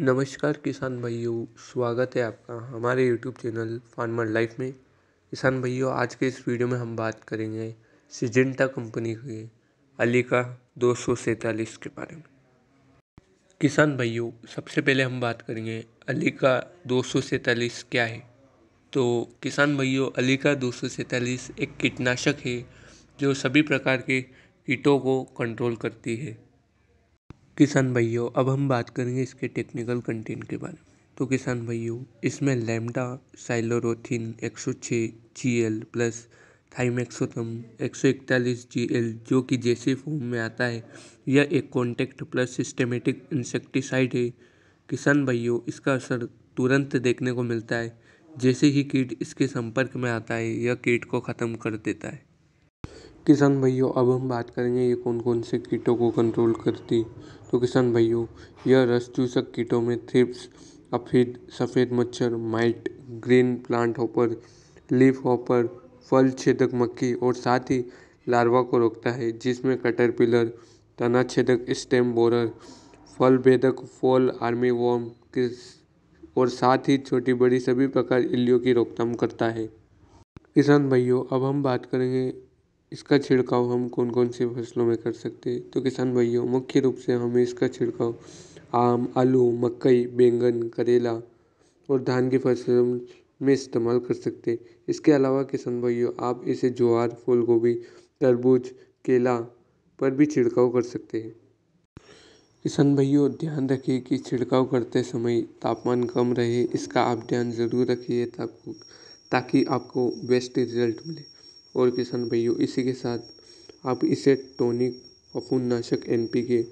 नमस्कार किसान भाइयों स्वागत है आपका हमारे यूट्यूब चैनल फार्मर लाइफ में किसान भाइयों आज के इस वीडियो में हम बात करेंगे सिजेंटा कंपनी के अलीका दो सौ सैंतालीस के बारे में किसान भाइयों सबसे पहले हम बात करेंगे अलीका दो सौ सैंतालीस क्या है तो किसान भाइयों अलीका दो सौ सैंतालीस एक कीटनाशक है जो सभी प्रकार के कीटों को कंट्रोल करती है किसान भाइयों अब हम बात करेंगे इसके टेक्निकल कंटेंट के बारे में तो किसान भाइयों इसमें लैम्डा साइलोरोथिन एक सौ छः जी एल प्लस थाइमेक्सोथम एक सौ इकतालीस जी एल जो कि जैसे फॉर्म में आता है यह एक कॉन्टेक्ट प्लस सिस्टेमेटिक इंसेक्टिसाइड है किसान भाइयों इसका असर तुरंत देखने को मिलता है जैसे ही कीट इसके संपर्क में आता है यह कीट को ख़त्म कर देता है किसान भाइयों अब हम बात करेंगे ये कौन कौन से कीटों को कंट्रोल करती तो किसान भाइयों यह रस चूसक कीटों में थ्रिप्स अफीद सफ़ेद मच्छर mite green planthopper leafhopper फल छेदक मक्खी और साथ ही लार्वा को रोकता है जिसमें कटर पिलर तना छेदक स्टेम बोरर फल भेदक फॉल आर्मी वॉर्म किस और साथ ही छोटी बड़ी सभी प्रकार इल्लियों की रोकथाम करता है किसान भाइयों अब हम बात करेंगे इसका छिड़काव हम कौन कौन सी फसलों में कर सकते हैं तो किसान भाइयों मुख्य रूप से हमें इसका छिड़काव आम आलू मकई बैंगन करेला और धान की फसलों में इस्तेमाल कर सकते हैं इसके अलावा किसान भाइयों आप इसे ज्वार फूल गोभी तरबूज केला पर भी छिड़काव कर सकते हैं किसान भाइयों ध्यान रखिए कि छिड़काव करते समय तापमान कम रहे इसका आप ध्यान ज़रूर रखिए ताकि आपको बेस्ट रिजल्ट मिले और किसान भाइयों इसी के साथ आप इसे टोनिक अफून नाशक एन पी के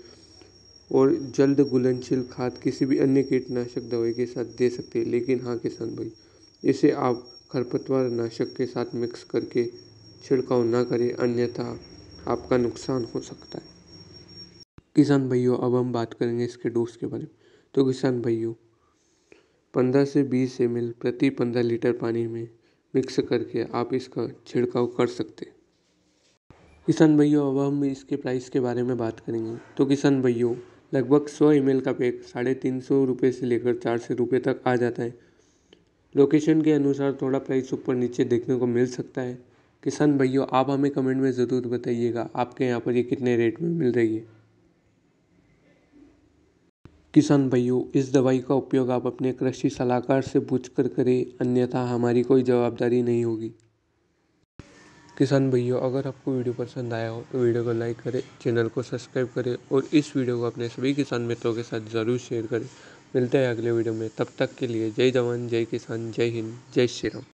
और जल्द घुलनशील खाद किसी भी अन्य कीटनाशक दवाई के साथ दे सकते हैं लेकिन हाँ किसान भाई इसे आप खरपतवार नाशक के साथ मिक्स करके छिड़काव ना करें अन्यथा आपका नुकसान हो सकता है किसान भाइयों अब हम बात करेंगे इसके डोज के बारे में तो किसान भाइयों पंद्रह से बीस एम प्रति पंद्रह लीटर पानी में मिक्स करके आप इसका छिड़काव कर सकते किसान भैयों अब हम इसके प्राइस के बारे में बात करेंगे तो किसान भैयों लगभग सौ एम का पैक साढ़े तीन सौ रुपये से लेकर चार सौ रुपये तक आ जाता है लोकेशन के अनुसार थोड़ा प्राइस ऊपर नीचे देखने को मिल सकता है किसान भाइयों आप हमें कमेंट में ज़रूर बताइएगा आपके यहाँ पर ये कितने रेट में मिल रही है किसान भाइयों इस दवाई का उपयोग आप अपने कृषि सलाहकार से पूछ कर करें अन्यथा हमारी कोई जवाबदारी नहीं होगी किसान भाइयों अगर आपको वीडियो पसंद आया हो तो वीडियो को लाइक करें चैनल को सब्सक्राइब करें और इस वीडियो को अपने सभी किसान मित्रों के साथ ज़रूर शेयर करें मिलते हैं अगले वीडियो में तब तक के लिए जय जवान जय किसान जय हिंद जय श्री राम